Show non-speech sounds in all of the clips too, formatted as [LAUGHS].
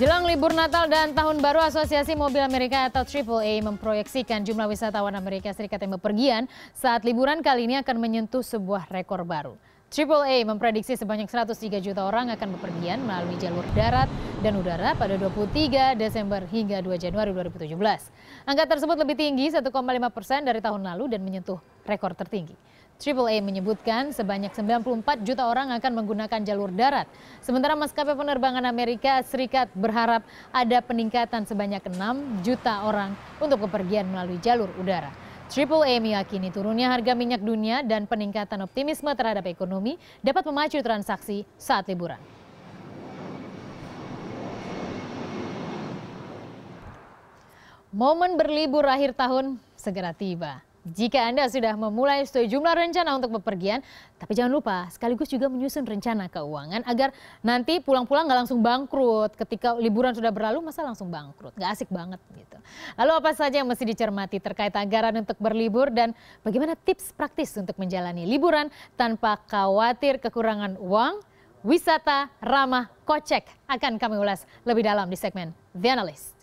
Jelang libur Natal dan Tahun Baru, Asosiasi Mobil Amerika atau AAA memproyeksikan jumlah wisatawan Amerika Serikat yang bepergian saat liburan kali ini akan menyentuh sebuah rekor baru. AAA memprediksi sebanyak 103 juta orang akan bepergian melalui jalur darat dan udara pada 23 Desember hingga 2 Januari 2017. Angka tersebut lebih tinggi 1,5 persen dari tahun lalu dan menyentuh rekor tertinggi. AAA menyebutkan sebanyak 94 juta orang akan menggunakan jalur darat. Sementara maskapai penerbangan Amerika Serikat berharap ada peningkatan sebanyak 6 juta orang untuk kepergian melalui jalur udara. AAA meyakini turunnya harga minyak dunia dan peningkatan optimisme terhadap ekonomi dapat memacu transaksi saat liburan. Momen berlibur akhir tahun segera tiba. Jika Anda sudah memulai sejumlah rencana untuk bepergian, tapi jangan lupa sekaligus juga menyusun rencana keuangan agar nanti pulang-pulang nggak langsung bangkrut. Ketika liburan sudah berlalu, masa langsung bangkrut? Nggak asik banget gitu. Lalu apa saja yang mesti dicermati terkait anggaran untuk berlibur dan bagaimana tips praktis untuk menjalani liburan tanpa khawatir kekurangan uang? Wisata ramah kocek akan kami ulas lebih dalam di segmen The Analyst.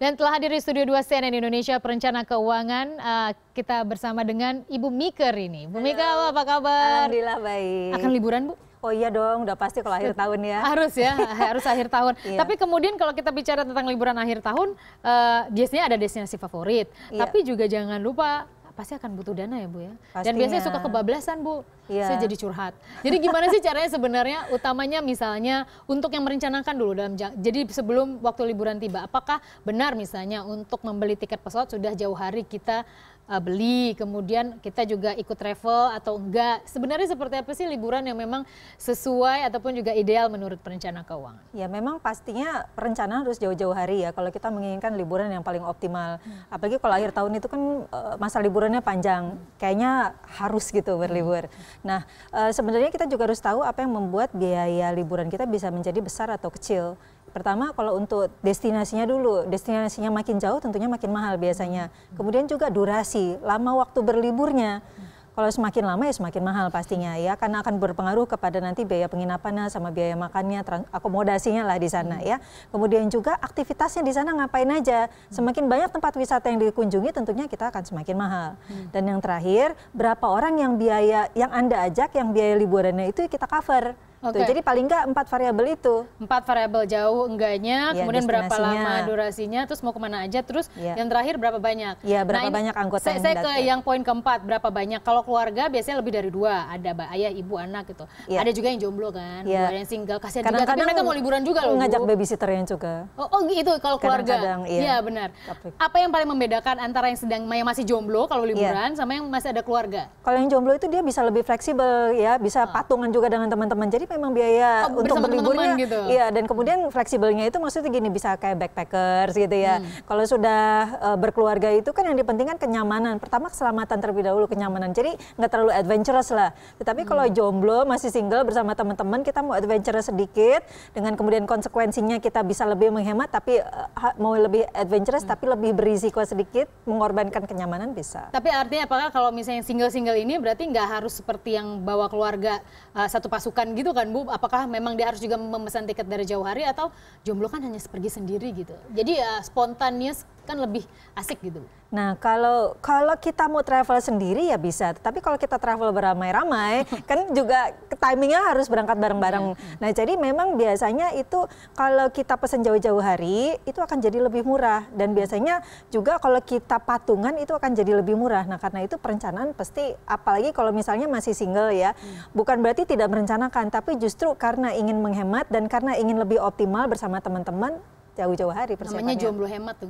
Dan telah hadir di Studio 2 CNN Indonesia Perencana Keuangan, uh, kita bersama dengan Ibu Mika ini. Bu Mika, apa kabar? Alhamdulillah baik. Akan liburan, Bu? Oh iya dong, udah pasti kalau akhir tahun ya. Harus ya, [LAUGHS] harus akhir tahun. iya. Tapi kemudian kalau kita bicara tentang liburan akhir tahun, uh, biasanya ada destinasi favorit. Iya. Tapi juga jangan lupa pasti akan butuh dana ya Bu ya. Pastinya. Dan biasanya suka kebablasan Bu. ya. Saya jadi curhat. Jadi gimana sih caranya sebenarnya utamanya misalnya untuk yang merencanakan dulu dalam jadi sebelum waktu liburan tiba apakah benar misalnya untuk membeli tiket pesawat sudah jauh hari kita uh, beli, kemudian kita juga ikut travel atau enggak. Sebenarnya seperti apa sih liburan yang memang sesuai ataupun juga ideal menurut perencana keuangan? Ya memang pastinya perencanaan harus jauh-jauh hari ya kalau kita menginginkan liburan yang paling optimal. Hmm. Apalagi kalau akhir tahun itu kan uh, masa liburannya panjang, kayaknya harus gitu berlibur. Hmm. Nah uh, sebenarnya kita juga harus tahu apa yang membuat biaya liburan kita bisa menjadi besar atau kecil pertama kalau untuk destinasinya dulu, destinasinya makin jauh tentunya makin mahal biasanya. Kemudian juga durasi, lama waktu berliburnya. Kalau semakin lama ya semakin mahal pastinya ya karena akan berpengaruh kepada nanti biaya penginapannya sama biaya makannya, akomodasinya lah di sana ya. Kemudian juga aktivitasnya di sana ngapain aja. Semakin banyak tempat wisata yang dikunjungi tentunya kita akan semakin mahal. Dan yang terakhir, berapa orang yang biaya yang Anda ajak yang biaya liburannya itu kita cover Okay. Tuh, jadi paling enggak empat variabel itu. Empat variabel jauh enggaknya, ya, kemudian berapa lama durasinya, terus mau kemana aja, terus ya. yang terakhir berapa banyak. Ya, berapa nah, banyak anggota saya, yang Saya ke yang poin keempat berapa banyak. Kalau keluarga biasanya lebih dari dua, ada ayah, ibu, anak gitu. Ya. Ada juga yang jomblo kan, ya. ada yang single, kasihan kadang -kadang juga. Tapi mereka mau liburan juga loh. Ngajak babysitter yang juga. Oh, oh itu kalau keluarga. Iya ya, benar. Tapi... Apa yang paling membedakan antara yang sedang yang masih jomblo kalau iya. liburan ya. sama yang masih ada keluarga? Kalau yang jomblo itu dia bisa lebih fleksibel ya, bisa oh. patungan juga dengan teman-teman. Jadi memang biaya oh, untuk berliburnya gitu. ya dan kemudian fleksibelnya itu maksudnya gini bisa kayak backpackers gitu ya hmm. kalau sudah uh, berkeluarga itu kan yang dipentingkan kenyamanan pertama keselamatan terlebih dahulu kenyamanan jadi nggak terlalu adventurous lah tetapi hmm. kalau jomblo masih single bersama teman-teman kita mau adventurous sedikit dengan kemudian konsekuensinya kita bisa lebih menghemat tapi uh, mau lebih adventurous hmm. tapi lebih berisiko sedikit mengorbankan kenyamanan bisa tapi artinya apakah kalau misalnya single-single ini berarti nggak harus seperti yang bawa keluarga uh, satu pasukan gitu dilakukan Bu? Apakah memang dia harus juga memesan tiket dari jauh hari atau jomblo kan hanya pergi sendiri gitu? Jadi ya spontannya kan lebih asik gitu. Nah, kalau kalau kita mau travel sendiri ya bisa, tapi kalau kita travel beramai-ramai [LAUGHS] kan juga timingnya harus berangkat bareng-bareng. Iya. Nah, jadi memang biasanya itu kalau kita pesan jauh-jauh hari itu akan jadi lebih murah dan hmm. biasanya juga kalau kita patungan itu akan jadi lebih murah. Nah, karena itu perencanaan pasti apalagi kalau misalnya masih single ya, hmm. bukan berarti tidak merencanakan, tapi justru karena ingin menghemat dan karena ingin lebih optimal bersama teman-teman jauh-jauh hari persiapannya. Namanya jomblo hemat tuh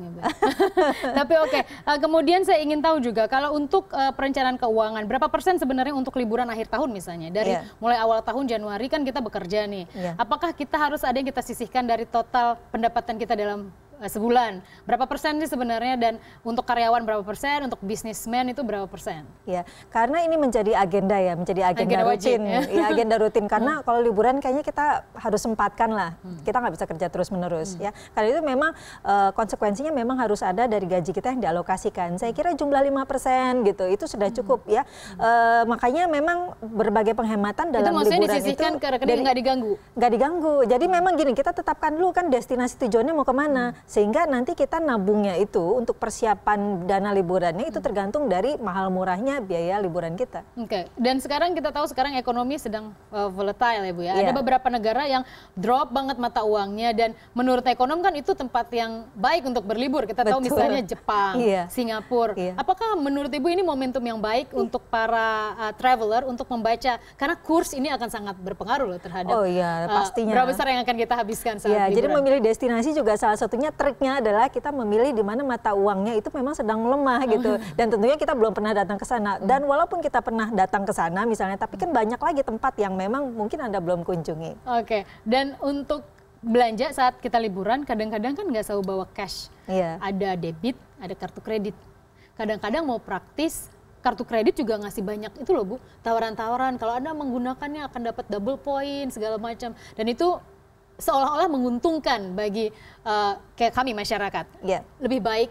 [LAUGHS] Tapi oke, okay. Eh, kemudian saya ingin tahu juga kalau untuk eh, perencanaan keuangan berapa persen sebenarnya untuk liburan akhir tahun misalnya dari yeah. mulai awal tahun Januari kan kita bekerja nih. Yeah. Apakah kita harus ada yang kita sisihkan dari total pendapatan kita dalam Eh, sebulan. Berapa persen sih sebenarnya dan untuk karyawan berapa persen, untuk bisnismen itu berapa persen? Ya, karena ini menjadi agenda ya, menjadi agenda, agenda rutin. Wajib, ya? ya agenda rutin [LAUGHS] karena hmm. kalau liburan kayaknya kita harus sempatkan lah. Hmm. Kita nggak bisa kerja terus-menerus hmm. ya. Karena itu memang uh, konsekuensinya memang harus ada dari gaji kita yang dialokasikan. Saya kira jumlah 5% gitu itu sudah hmm. cukup ya. hmm. ya. Uh, makanya memang berbagai penghematan dalam itu liburan disisihkan itu ke rekening nggak diganggu. Nggak diganggu. Jadi hmm. memang gini, kita tetapkan dulu kan destinasi tujuannya mau kemana. Hmm sehingga nanti kita nabungnya itu untuk persiapan dana liburannya itu hmm. tergantung dari mahal murahnya biaya liburan kita. Oke. Okay. Dan sekarang kita tahu sekarang ekonomi sedang uh, volatile ya Bu ya. Yeah. Ada iya. beberapa negara yang drop banget mata uangnya dan menurut ekonom kan itu tempat yang baik untuk berlibur. Kita Betul. tahu misalnya Jepang, yeah. Singapura. Yeah. Apakah menurut Ibu ini momentum yang baik yeah. untuk para uh, traveler untuk membaca karena kurs ini akan sangat berpengaruh loh terhadap Oh iya, eh, pastinya. Uh, berapa besar yang akan kita habiskan saat yeah, liburan. jadi memilih destinasi juga salah satunya triknya adalah kita memilih di mana mata uangnya itu memang sedang lemah hmm. gitu. Dan tentunya kita belum pernah datang ke sana. Hmm. Dan walaupun kita pernah datang ke sana misalnya, tapi kan banyak lagi tempat yang memang mungkin Anda belum kunjungi. Oke. Dan untuk belanja saat kita liburan kadang-kadang kan nggak selalu bawa cash. Iya. Ada debit, ada kartu kredit. Kadang-kadang mau praktis kartu kredit juga ngasih banyak itu loh bu tawaran-tawaran kalau anda menggunakannya akan dapat double point segala macam dan itu seolah-olah menguntungkan bagi uh, kayak kami masyarakat. Yeah. Lebih baik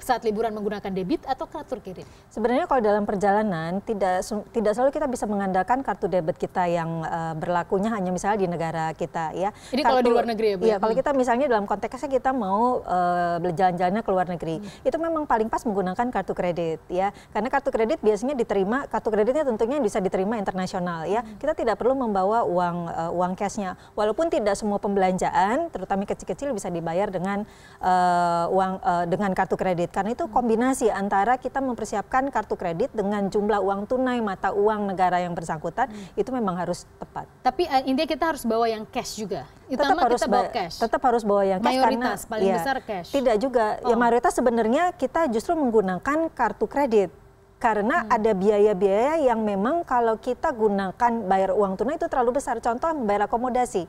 saat liburan menggunakan debit atau kartu kredit? Sebenarnya kalau dalam perjalanan tidak tidak selalu kita bisa mengandalkan kartu debit kita yang uh, berlakunya hanya misalnya di negara kita ya. Jadi kalau di luar negeri ya Bu? Ya? Iya, kalau hmm. kita misalnya dalam konteksnya kita mau uh, eh, jalan-jalannya ke luar negeri, hmm. itu memang paling pas menggunakan kartu kredit ya. Karena kartu kredit biasanya diterima, kartu kreditnya tentunya bisa diterima internasional ya. Hmm. Kita tidak perlu membawa uang uh, uang cashnya. Walaupun tidak semua pembelanjaan, terutama kecil-kecil bisa dibayar dengan uh, uang uh, dengan kartu kredit kredit karena itu kombinasi antara kita mempersiapkan kartu kredit dengan jumlah uang tunai mata uang negara yang bersangkutan hmm. itu memang harus tepat. Tapi uh, intinya kita harus bawa yang cash juga. Utama tetap harus kita bawa cash. Tetap harus bawa yang cash mayoritas karena paling ya, besar cash. Tidak juga. Ya, oh. Ya mayoritas sebenarnya kita justru menggunakan kartu kredit karena hmm. ada biaya-biaya yang memang kalau kita gunakan bayar uang tunai itu terlalu besar. Contoh bayar akomodasi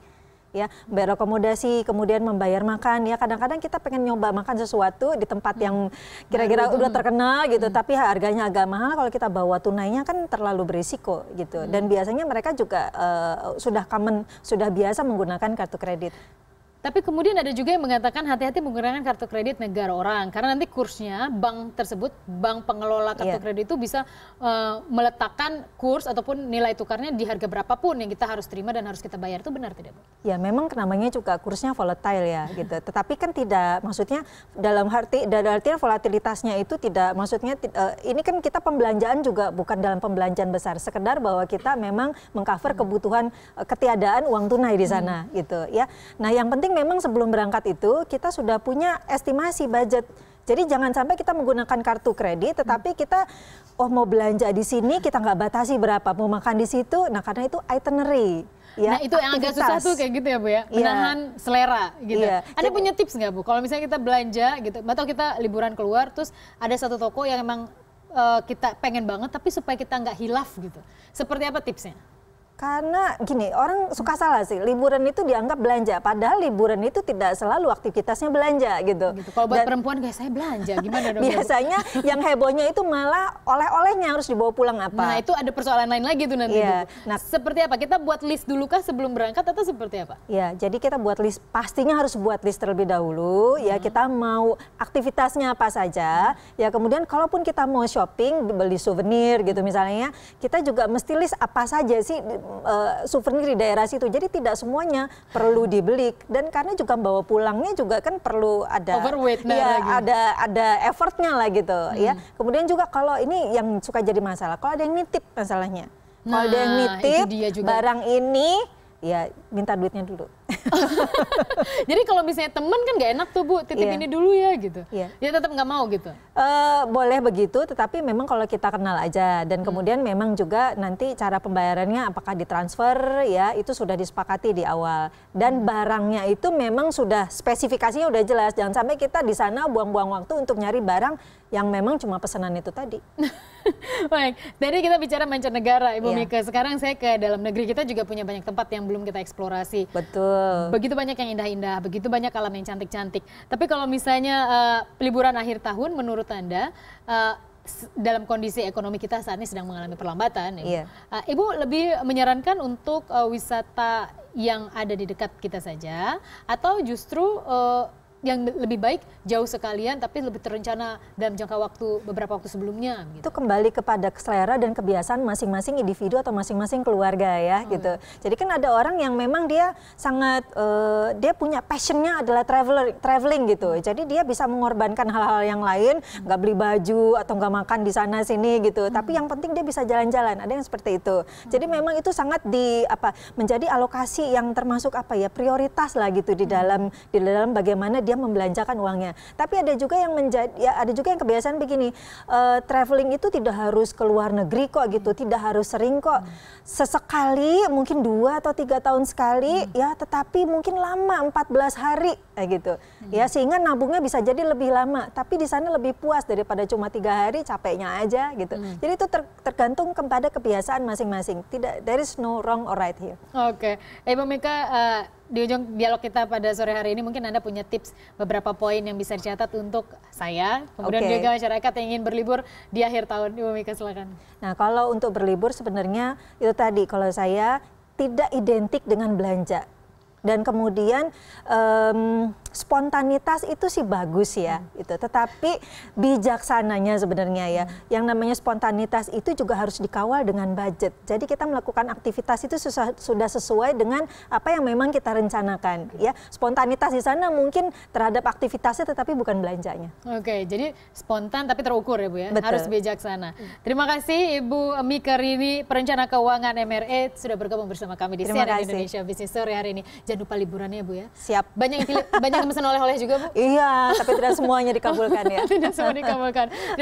ya akomodasi, kemudian membayar makan ya kadang-kadang kita pengen nyoba makan sesuatu di tempat hmm. yang kira-kira udah terkenal gitu hmm. tapi harganya agak mahal kalau kita bawa tunainya kan terlalu berisiko gitu dan hmm. biasanya mereka juga uh, sudah common sudah biasa menggunakan kartu kredit tapi kemudian ada juga yang mengatakan hati-hati menggunakan kartu kredit negara orang karena nanti kursnya bank tersebut, bank pengelola kartu yeah. kredit itu bisa uh, meletakkan kurs ataupun nilai tukarnya di harga berapapun yang kita harus terima dan harus kita bayar itu benar tidak, Bu? Ya, memang namanya juga kursnya volatile ya gitu. Tetapi kan tidak maksudnya dalam arti dalam artian volatilitasnya itu tidak maksudnya uh, ini kan kita pembelanjaan juga bukan dalam pembelanjaan besar sekedar bahwa kita memang mengcover kebutuhan uh, ketiadaan uang tunai di sana hmm. gitu ya. Nah, yang penting penting memang sebelum berangkat itu kita sudah punya estimasi budget. Jadi jangan sampai kita menggunakan kartu kredit, tetapi kita oh mau belanja di sini kita nggak batasi berapa, mau makan di situ. Nah karena itu itinerary. Ya, nah itu aktivitas. yang agak susah tuh kayak gitu ya bu ya, iya. menahan ya. selera gitu. Ya. Ada punya tips nggak bu? Kalau misalnya kita belanja gitu, atau kita liburan keluar, terus ada satu toko yang emang uh, kita pengen banget, tapi supaya kita nggak hilaf gitu. Seperti apa tipsnya? Karena gini, orang suka salah sih. Liburan itu dianggap belanja, padahal liburan itu tidak selalu aktivitasnya belanja gitu. gitu. Kalau buat Dan, perempuan kayak saya belanja, gimana dong? biasanya yang hebohnya itu malah oleh-olehnya harus dibawa pulang apa. Nah, itu ada persoalan lain lagi tuh nanti. Ya. Nah, seperti apa? Kita buat list dulu kah sebelum berangkat atau seperti apa? Ya jadi kita buat list pastinya harus buat list terlebih dahulu. Ya, hmm. Ya, kita mau aktivitasnya apa saja. Hmm. Ya, kemudian kalaupun kita mau shopping, beli souvenir gitu misalnya, ya, kita juga mesti list apa saja sih uh, souvenir di daerah situ. Jadi tidak semuanya perlu dibeli dan karena juga bawa pulangnya juga kan perlu ada Overweight ya, iya, lagi. ada ada effortnya lah gitu hmm. ya. Kemudian juga kalau ini yang suka jadi masalah, kalau ada yang nitip masalahnya. Nah, kalau ada yang nah, nitip barang ini ya minta duitnya dulu. [LAUGHS] Jadi kalau misalnya temen kan nggak enak tuh bu, titip yeah. ini dulu ya gitu. Yeah. Dia tetap nggak mau gitu. Uh, boleh begitu, tetapi memang kalau kita kenal aja dan hmm. kemudian memang juga nanti cara pembayarannya apakah ditransfer ya itu sudah disepakati di awal dan hmm. barangnya itu memang sudah spesifikasinya udah jelas. Jangan sampai kita di sana buang-buang waktu untuk nyari barang yang memang cuma pesanan itu tadi. [LAUGHS] Baik, tadi kita bicara mancanegara, Ibu yeah. Mika. Sekarang saya ke dalam negeri kita juga punya banyak tempat yang belum kita eksplorasi. Betul. Begitu banyak yang indah-indah, begitu banyak alam yang cantik-cantik. Tapi kalau misalnya uh, liburan akhir tahun, menurut anda uh, dalam kondisi ekonomi kita saat ini sedang mengalami perlambatan, ya. Ibu, iya. yeah. uh, Ibu lebih menyarankan untuk uh, wisata yang ada di dekat kita saja, atau justru uh, yang lebih baik jauh sekalian tapi lebih terencana dalam jangka waktu beberapa waktu sebelumnya gitu. itu kembali kepada selera dan kebiasaan masing-masing individu atau masing-masing keluarga ya hmm. gitu jadi kan ada orang yang memang dia sangat uh, dia punya passionnya adalah traveler traveling gitu hmm. jadi dia bisa mengorbankan hal-hal yang lain nggak hmm. beli baju atau nggak makan di sana sini gitu hmm. tapi yang penting dia bisa jalan-jalan ada yang seperti itu hmm. jadi memang itu sangat di apa menjadi alokasi yang termasuk apa ya prioritas lah gitu di hmm. dalam di dalam bagaimana dia membelanjakan uangnya. Tapi ada juga yang menjadi ya ada juga yang kebiasaan begini, uh, traveling itu tidak harus ke luar negeri kok gitu, tidak harus sering kok. Sesekali mungkin dua atau tiga tahun sekali hmm. ya, tetapi mungkin lama 14 hari ya gitu. Hmm. Ya sehingga nabungnya bisa jadi lebih lama, tapi di sana lebih puas daripada cuma tiga hari capeknya aja gitu. Hmm. Jadi itu ter tergantung kepada kebiasaan masing-masing. Tidak there is no wrong or right here. Oke. Okay. Ibu Mika uh, di ujung dialog kita pada sore hari ini mungkin Anda punya tips beberapa poin yang bisa dicatat untuk saya, kemudian okay. juga masyarakat yang ingin berlibur di akhir tahun. Ibu Mika silakan. Nah, kalau untuk berlibur sebenarnya itu tadi kalau saya tidak identik dengan belanja. Dan kemudian um, spontanitas itu sih bagus ya hmm. itu tetapi bijaksananya sebenarnya ya hmm. yang namanya spontanitas itu juga harus dikawal dengan budget jadi kita melakukan aktivitas itu susah, sudah sesuai dengan apa yang memang kita rencanakan hmm. ya spontanitas di sana mungkin terhadap aktivitasnya tetapi bukan belanjanya oke okay, jadi spontan tapi terukur ya bu ya Betul. harus bijaksana hmm. terima kasih ibu Mika Rini perencana keuangan MRE sudah bergabung bersama kami di terima Indonesia Business sore hari ini jangan lupa liburannya bu ya siap banyak yang pilih banyak [LAUGHS] pesan-pesan oleh-oleh juga, Bu? Iya, tapi tidak semuanya dikabulkan ya. [LAUGHS] tidak semua dikabulkan.